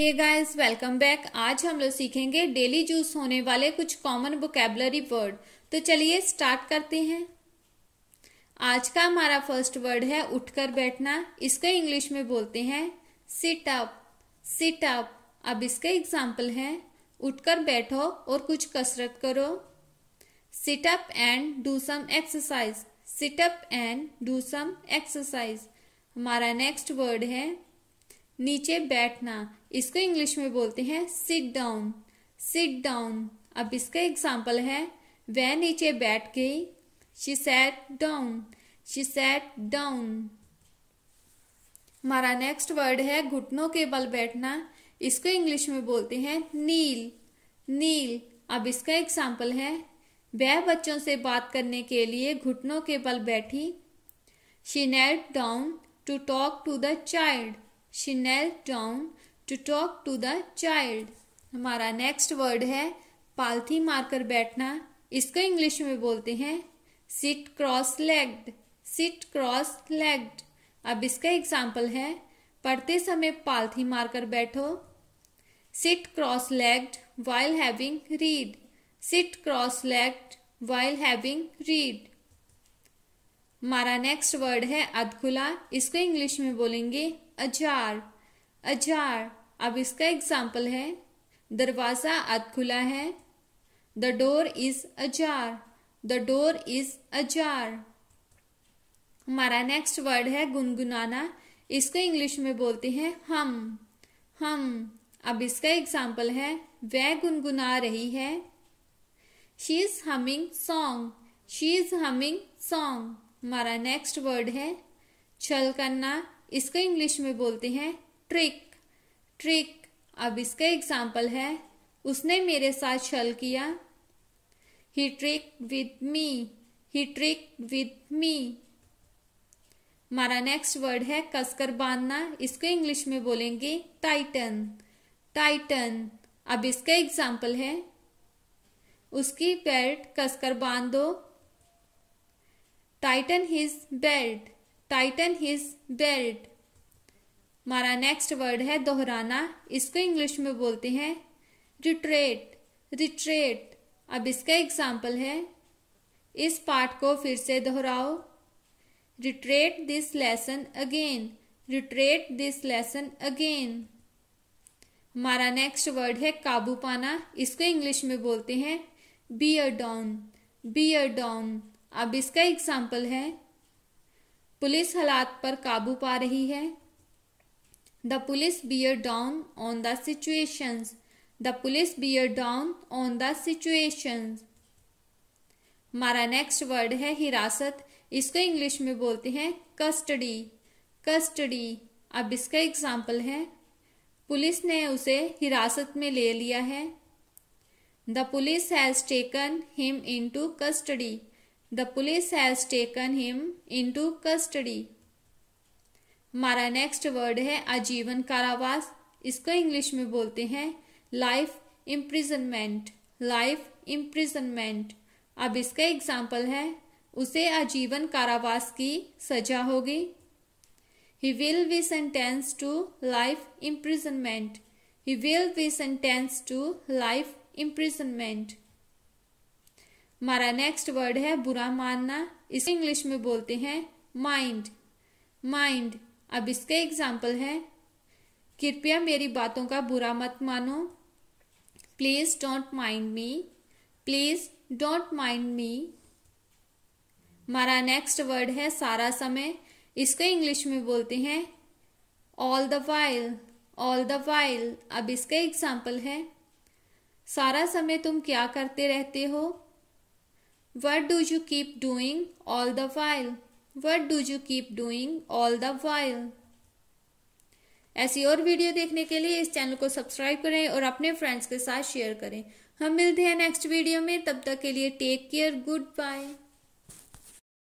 Hey guys welcome back आज हम लोग सीखेंगे डेली यूज होने वाले कुछ कॉमन वोकेबलरी वर्ड तो चलिए स्टार्ट करते हैं आज का हमारा फर्स्ट वर्ड है उठकर बैठना इसको इंग्लिश में बोलते हैं सिट अप सिट अप अब इसका एग्जाम्पल है उठकर बैठो और कुछ कसरत करो sit up and do some exercise sit up and do some exercise हमारा नेक्स्ट वर्ड है नीचे बैठना इसको इंग्लिश में बोलते हैं सिट डाउन सिट डाउन अब इसका एग्जाम्पल है वह नीचे बैठ गई she sat down she sat down हमारा नेक्स्ट वर्ड है घुटनों के बल बैठना इसको इंग्लिश में बोलते हैं नील नील अब इसका एग्जाम्पल है वह बच्चों से बात करने के लिए घुटनों के बल बैठी she knelt down to talk to the child she knelt down to talk to the child हमारा नेक्स्ट वर्ड है पालथी मारकर बैठना इसको इंग्लिश में बोलते हैं sit cross legged sit cross legged अब इसका एग्जाम्पल है पढ़ते समय पालथी मारकर बैठो sit cross legged while having read sit cross legged while having read हमारा नेक्स्ट वर्ड है अधखुला इसको इंग्लिश में बोलेंगे अजार अजार अब इसका एग्जाम्पल है दरवाजा आध खुला है the door is ajar the door is ajar हमारा नेक्स्ट वर्ड है गुनगुनाना इसको इंग्लिश में बोलते हैं हम हम अब इसका एग्जाम्पल है वह गुनगुना रही है she is humming song she is humming song हमारा नेक्स्ट वर्ड है छल करना इसको इंग्लिश में बोलते हैं ट्रिक ट्रिक अब इसका एग्जाम्पल है उसने मेरे साथ छल किया he trick with me he trick with me हमारा नेक्स्ट वर्ड है कसकर बांधना इसको इंग्लिश में बोलेंगे टाइटन टाइटन अब इसका एग्जाम्पल है उसकी बेल्ट कसकर बांध दो tighten his belt tighten his belt हमारा नेक्स्ट वर्ड है दोहराना इसको इंग्लिश में बोलते हैं रिट्रेट रिट्रेट अब इसका एग्जाम्पल है इस पार्ट को फिर से दोहराओ reiterate this lesson again reiterate this lesson again हमारा नेक्स्ट वर्ड है काबू पाना इसको इंग्लिश में बोलते हैं बियर डाउन बियर डाउन अब इसका एग्जाम्पल है पुलिस हालात पर काबू पा रही है the police bear down on the situations the police bear down on the situations हमारा नेक्स्ट वर्ड है हिरासत इसको इंग्लिश में बोलते हैं कस्टडी कस्टडी अब इसका एग्जाम्पल है पुलिस ने उसे हिरासत में ले लिया है the police has taken him into custody The police has taken him into custody. हमारा नेक्स्ट वर्ड है आजीवन कारावास इसको इंग्लिश में बोलते हैं लाइफ इम्प्रिजनमेंट लाइफ इम्प्रिजनमेंट अब इसका एग्जाम्पल है उसे आजीवन कारावास की सजा होगी he will be sentenced to life imprisonment he will be sentenced to life imprisonment हमारा नेक्स्ट वर्ड है बुरा मानना इसे इंग्लिश में बोलते हैं माइंड माइंड अब इसका एग्जाम्पल है कृपया मेरी बातों का बुरा मत मानो please don't mind me please don't mind me हमारा नेक्स्ट वर्ड है सारा समय इसको इंग्लिश में बोलते हैं all the while all the while अब इसका एग्जाम्पल है सारा समय तुम क्या करते रहते हो What do you keep doing all the while? What do you keep doing all the while? ऐसी और वीडियो देखने के लिए इस चैनल को सब्सक्राइब करें और अपने फ्रेंड्स के साथ शेयर करें हम मिलते हैं नेक्स्ट वीडियो में तब तक के लिए टेक केयर गुड बाय